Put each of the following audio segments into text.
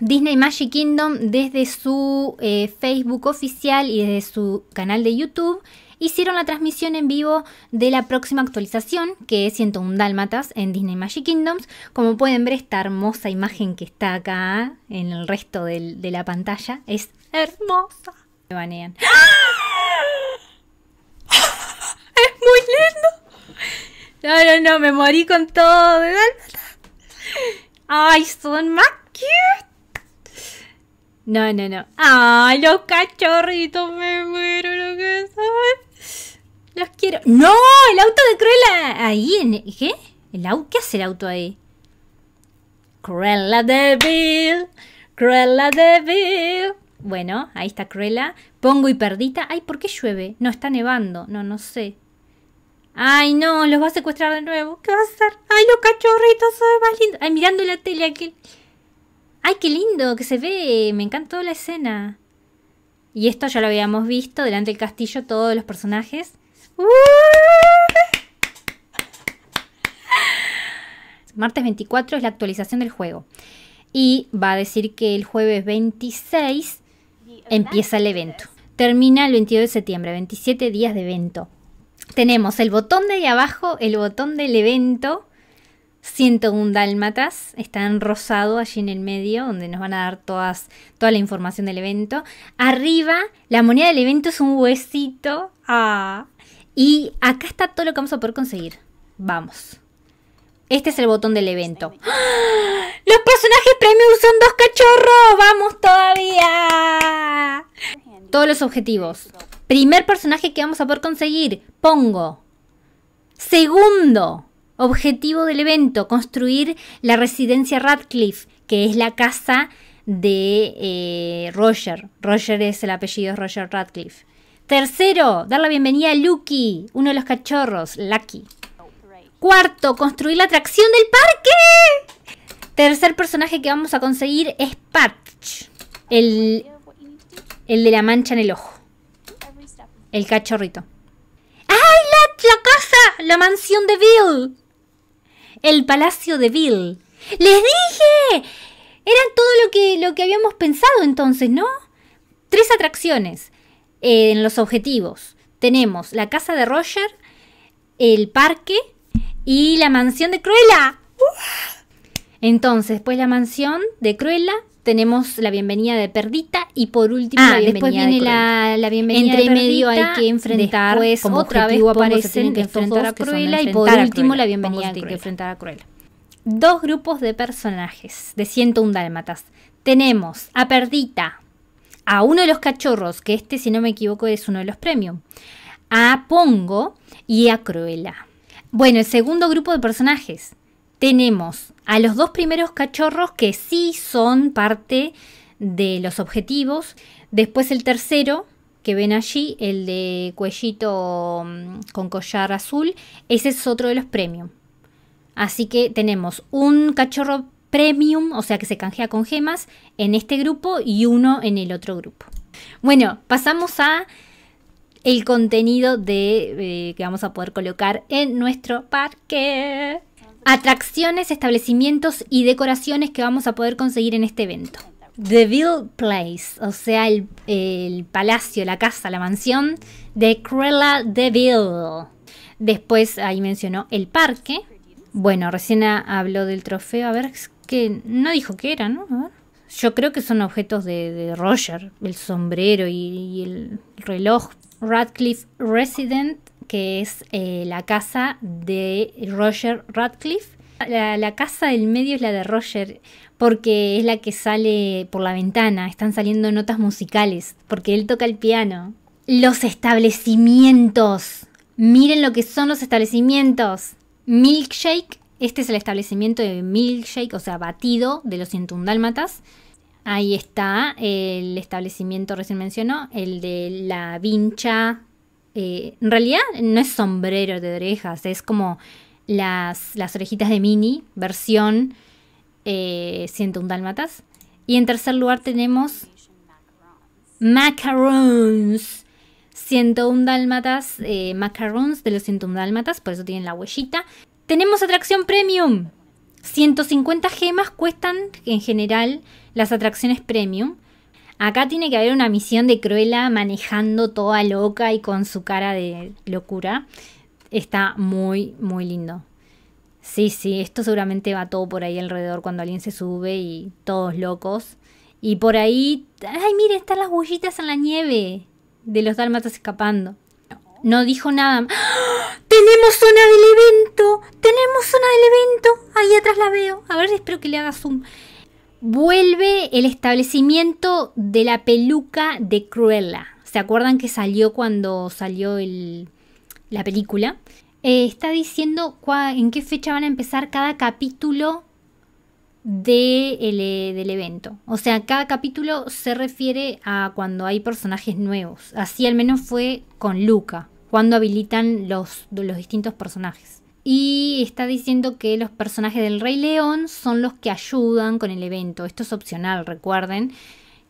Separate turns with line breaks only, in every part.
Disney Magic Kingdom desde su eh, Facebook oficial y desde su canal de YouTube hicieron la transmisión en vivo de la próxima actualización, que es un Dálmatas en Disney Magic Kingdoms. Como pueden ver, esta hermosa imagen que está acá en el resto de la pantalla es hermosa. Me banean. ¡Ah! ¡Es muy lindo! No, no, no, me morí con todo de ¡Ay, son más cute! No, no, no. ¡Ay, los cachorritos! Me muero lo que Los quiero. ¡No! ¡El auto de Cruella! Ahí, en. ¿Qué? ¿El auto? ¿Qué hace el auto ahí? Cruella de Bill. Cruella de débil Bueno, ahí está Cruella. Pongo y perdita. Ay, ¿por qué llueve? No, está nevando. No, no sé. Ay, no, los va a secuestrar de nuevo. ¿Qué va a hacer? Ay, los cachorritos son más lindos. Ay, mirando la tele aquí. ¡Ay, qué lindo! ¡Que se ve! Me encantó la escena. Y esto ya lo habíamos visto delante del castillo, todos los personajes. Martes 24 es la actualización del juego. Y va a decir que el jueves 26 empieza el evento. Termina el 22 de septiembre, 27 días de evento. Tenemos el botón de abajo, el botón del evento 101 Dálmatas, está en rosado allí en el medio, donde nos van a dar toda la información del evento. Arriba, la moneda del evento es un huesito. Ah. Y acá está todo lo que vamos a poder conseguir. Vamos. Este es el botón del evento. Este ¡Ah! ¡Los personajes premium son dos cachorros! ¡Vamos todavía! Todos los objetivos. Primer personaje que vamos a poder conseguir. Pongo. Segundo. Objetivo del evento, construir la residencia Radcliffe, que es la casa de eh, Roger. Roger es el apellido Roger Radcliffe. Tercero, dar la bienvenida a Lucky, uno de los cachorros, Lucky. Cuarto, construir la atracción del parque. Tercer personaje que vamos a conseguir es Patch, el, de la mancha en el ojo. El cachorrito. ¡Ay, la, la casa! La mansión de Bill el palacio de Bill. ¡Les dije! Eran todo lo que, lo que habíamos pensado entonces, ¿no? Tres atracciones eh, en los objetivos. Tenemos la casa de Roger, el parque y la mansión de Cruella. Entonces, después pues, la mansión de Cruella, tenemos la bienvenida de Perdita y por último, ah, la después viene la, bienvenida Entre medio hay que enfrentar, después, pues, como otra vez aparecen que enfrentar a Cruella y por último la bienvenida hay que enfrentar a Cruella. Dos grupos de personajes de 101 dálmatas. Tenemos a Perdita, a uno de los cachorros, que este si no me equivoco es uno de los premium, a Pongo y a Cruella. Bueno, el segundo grupo de personajes. Tenemos a los dos primeros cachorros que sí son parte de los objetivos. Después el tercero que ven allí, el de cuellito mm, con collar azul, ese es otro de los premium. Así que tenemos un cachorro premium, o sea que se canjea con gemas, en este grupo y uno en el otro grupo. Bueno, pasamos a el contenido de eh, que vamos a poder colocar en nuestro parque. Atracciones, establecimientos y decoraciones que vamos a poder conseguir en este evento. The Bill Place, o sea, el, palacio, la casa, la mansión de Cruella de Después ahí mencionó el parque. Bueno, recién habló del trofeo, a ver, que no dijo qué era, ¿no? Yo creo que son objetos de, Roger, el sombrero y, el reloj. Radcliffe Resident, que es eh, la casa de Roger Radcliffe la, casa del medio es la de Roger, porque es la que sale por la ventana, están saliendo notas musicales, porque él toca el piano. Los establecimientos. Miren lo que son los establecimientos. Milkshake, este es el establecimiento de milkshake, o sea, batido de los intundálmatas. Ahí está el establecimiento, recién mencionó, el de la vincha. Eh, en realidad no es sombrero de orejas, es como las, orejitas de Mini, versión eh, 101 Dálmatas. Y en tercer lugar tenemos Macarons. 101 Dálmatas, eh, Macarons de los 101 Dálmatas, por eso tienen la huellita. Tenemos atracción premium. 150 gemas cuestan en general las atracciones premium. Acá tiene que haber una misión de Cruella manejando toda loca y con su cara de locura está muy, muy lindo. Sí, sí, esto seguramente va todo por ahí alrededor cuando alguien se sube y todos locos. Y por ahí, ay, mire, están las huellitas en la nieve de los dálmatas escapando. No dijo nada. ¡Ah! ¡Tenemos zona del evento! ¡Tenemos zona del evento! Ahí atrás la veo. A ver, espero que le haga zoom. Vuelve el establecimiento de la peluca de Cruella. ¿Se acuerdan que salió cuando salió el, la película, eh, está diciendo en qué fecha van a empezar cada capítulo eh, del evento. O sea, cada capítulo se refiere a cuando hay personajes nuevos. Así al menos fue con Luca, cuando habilitan los, los distintos personajes. Y está diciendo que los personajes del Rey León son los que ayudan con el evento. Esto es opcional, recuerden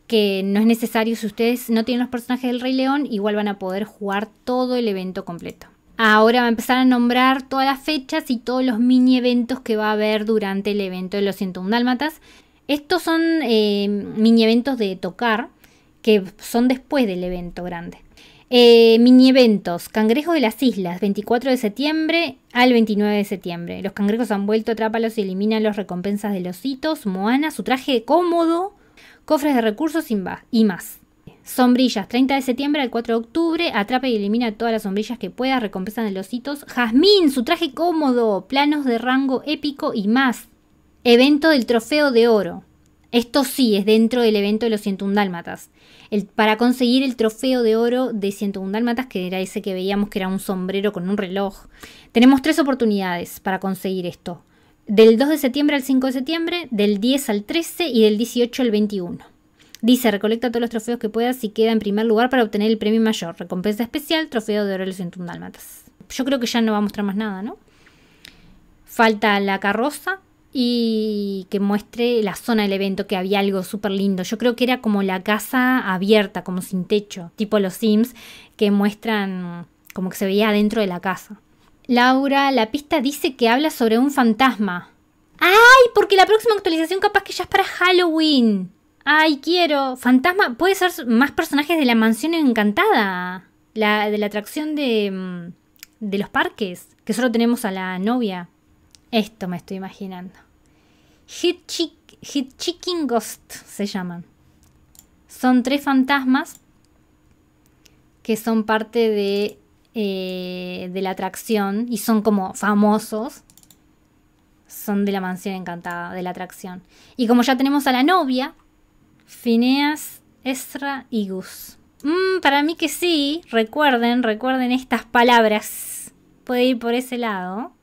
que no es necesario si ustedes no tienen los personajes del Rey León, igual van a poder jugar todo el evento completo. Ahora va a empezar a nombrar todas las fechas y todos los mini eventos que va a haber durante el evento de los 101 Dálmatas. Estos son eh, mini eventos de tocar que son después del evento grande. Eh, mini eventos, Cangrejo de las Islas, 24 de septiembre al 29 de septiembre. Los cangrejos han vuelto, atrápalos y eliminan las recompensas de los hitos. Moana, su traje cómodo, Cofres de recursos y más. Sombrillas, 30 de septiembre al 4 de octubre. Atrapa y elimina todas las sombrillas que pueda, Recompensan de los hitos. Jazmín, su traje cómodo. Planos de rango épico y más. Evento del trofeo de oro. Esto sí es dentro del evento de los 101 dálmatas. para conseguir el trofeo de oro de 101 dálmatas, que era ese que veíamos que era un sombrero con un reloj. Tenemos tres oportunidades para conseguir esto del 2 de septiembre al 5 de septiembre, del 10 al 13 y del 18 al 21. Dice, recolecta todos los trofeos que puedas y queda en primer lugar para obtener el premio mayor. Recompensa especial, trofeo de Aurelius en Tundalmatas. Yo creo que ya no va a mostrar más nada, ¿no? Falta la carroza y que muestre la zona del evento, que había algo súper lindo. Yo creo que era como la casa abierta, como sin techo, tipo los Sims, que muestran como que se veía adentro de la casa. Laura, la pista dice que habla sobre un fantasma. ¡Ay! Porque la próxima actualización capaz que ya es para Halloween. ¡Ay, quiero! Fantasma, puede ser más personajes de la mansión encantada. La, de la atracción de, mm, de los parques, que solo tenemos a la novia. Esto me estoy imaginando. hit chicken Ghost se llaman. Son tres fantasmas que son parte de eh, de la atracción y son como famosos. Son de la mansión encantada, de la atracción. Y como ya tenemos a la novia, Phineas, extra y Gus. Mm, para mí que sí, recuerden, recuerden estas palabras. Puede ir por ese lado.